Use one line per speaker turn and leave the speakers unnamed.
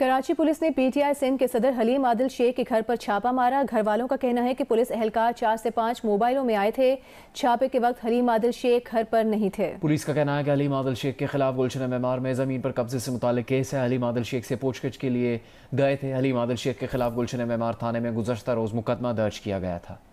Karachi police ने PTI Sindh के सदर हलीम आदिल शेख के घर पर छापा मारा घर वालों का कहना है कि पुलिस एहलकार चार से पांच मोबाइलों में आए थे छापे के वक्त हलीम आदिल शेख घर पर नहीं थे
पुलिस का कहना है कि हलीम आदिल शेख के खिलाफ गुलशन मेमार में जमीन पर कब्जे से मुतालिक केस है हलीम आदिल शेख से पूछगिछ के लिए गए थे हलीम आदिल शेख के खिलाफ गुलशन मेमार थाने में गुजशत रोज मुकदमा दर्ज किया गया था